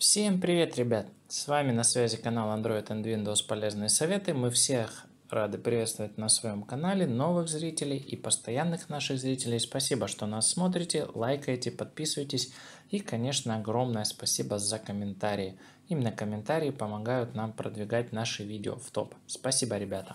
Всем привет, ребят! С вами на связи канал Android and Windows Полезные Советы. Мы всех рады приветствовать на своем канале, новых зрителей и постоянных наших зрителей. Спасибо, что нас смотрите, лайкаете, подписывайтесь и, конечно, огромное спасибо за комментарии. Именно комментарии помогают нам продвигать наши видео в топ. Спасибо, ребята.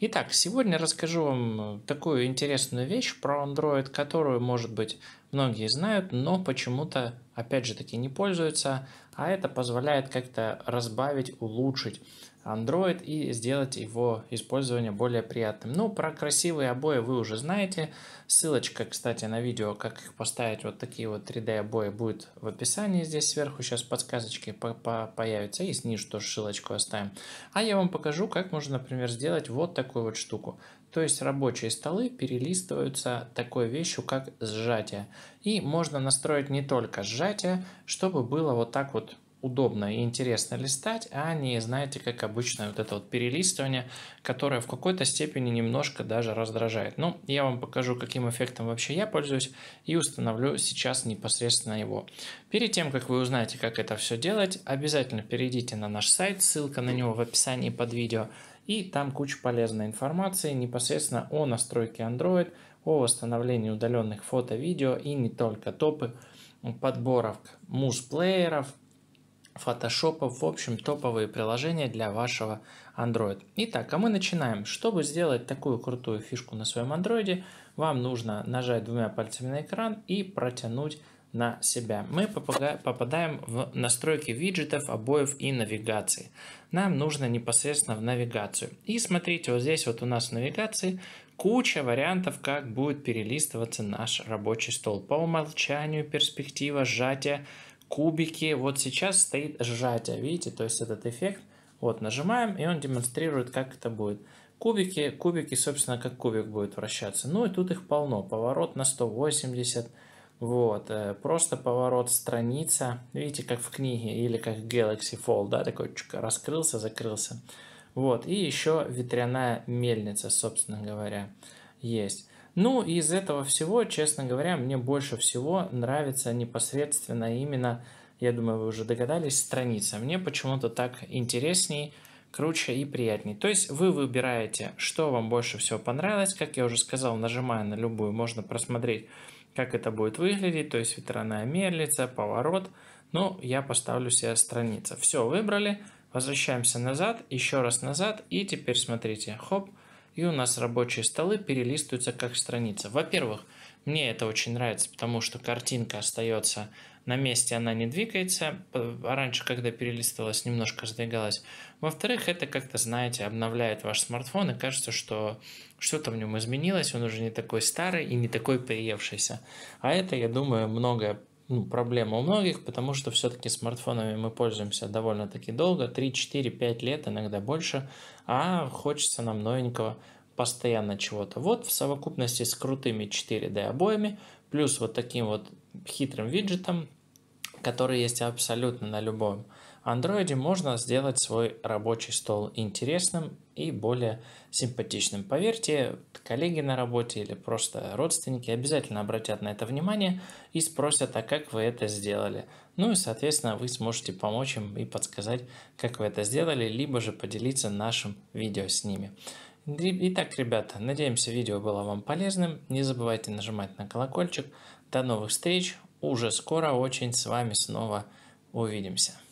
Итак, сегодня расскажу вам э, такую интересную вещь про Android, которую, может быть, многие знают, но почему-то, опять же таки, не пользуются, а это позволяет как-то разбавить, улучшить Android и сделать его использование более приятным. Ну, про красивые обои вы уже знаете. Ссылочка, кстати, на видео, как их поставить, вот такие вот 3D обои будет в описании здесь сверху. Сейчас подсказочки по, по появится. и снизу тоже ссылочку оставим. А я вам покажу, как можно, например, сделать вот такую вот штуку. То есть рабочие столы перелистываются такой вещью, как сжатие. И можно настроить не только сжатие, чтобы было вот так вот удобно и интересно листать, а не, знаете, как обычно, вот это вот перелистывание, которое в какой-то степени немножко даже раздражает. Ну, я вам покажу, каким эффектом вообще я пользуюсь и установлю сейчас непосредственно его. Перед тем, как вы узнаете, как это все делать, обязательно перейдите на наш сайт, ссылка на него в описании под видео, и там куча полезной информации непосредственно о настройке Android, о восстановлении удаленных фото, видео и не только топы подборов муз-плееров, Photoshop, в общем, топовые приложения для вашего Android. Итак, а мы начинаем. Чтобы сделать такую крутую фишку на своем Android, вам нужно нажать двумя пальцами на экран и протянуть на себя. Мы попадаем в настройки виджетов, обоев и навигации. Нам нужно непосредственно в навигацию. И смотрите, вот здесь вот у нас в навигации куча вариантов, как будет перелистываться наш рабочий стол. По умолчанию перспектива сжатия кубики. Вот сейчас стоит сжатие, видите, то есть этот эффект. Вот, нажимаем, и он демонстрирует, как это будет. Кубики, кубики, собственно, как кубик будет вращаться. Ну и тут их полно. Поворот на 180, вот, э, просто поворот страница. Видите, как в книге или как Galaxy Fold, да, такой чук, раскрылся, закрылся. Вот, и еще ветряная мельница, собственно говоря, есть. Ну, из этого всего, честно говоря, мне больше всего нравится непосредственно именно, я думаю, вы уже догадались, страница. Мне почему-то так интересней, круче и приятней. То есть вы выбираете, что вам больше всего понравилось. Как я уже сказал, нажимая на любую, можно просмотреть, как это будет выглядеть. То есть ветряная мельница, поворот. Ну, я поставлю себе страница. Все, выбрали. Возвращаемся назад, еще раз назад. И теперь смотрите, хоп, и у нас рабочие столы перелистываются как страница. Во-первых, мне это очень нравится, потому что картинка остается на месте, она не двигается. А раньше, когда перелистывалась, немножко сдвигалась. Во-вторых, это как-то, знаете, обновляет ваш смартфон, и кажется, что что-то в нем изменилось, он уже не такой старый и не такой приевшийся. А это, я думаю, многое ну, проблема у многих, потому что все-таки смартфонами мы пользуемся довольно-таки долго, 3, 4, 5 лет, иногда больше, а хочется нам новенького постоянно чего-то. Вот в совокупности с крутыми 4D обоями, плюс вот таким вот хитрым виджетом, который есть абсолютно на любом Android можно сделать свой рабочий стол интересным и более симпатичным. Поверьте, коллеги на работе или просто родственники обязательно обратят на это внимание и спросят, а как вы это сделали. Ну и, соответственно, вы сможете помочь им и подсказать, как вы это сделали, либо же поделиться нашим видео с ними. Итак, ребята, надеемся, видео было вам полезным. Не забывайте нажимать на колокольчик. До новых встреч. Уже скоро очень с вами снова увидимся.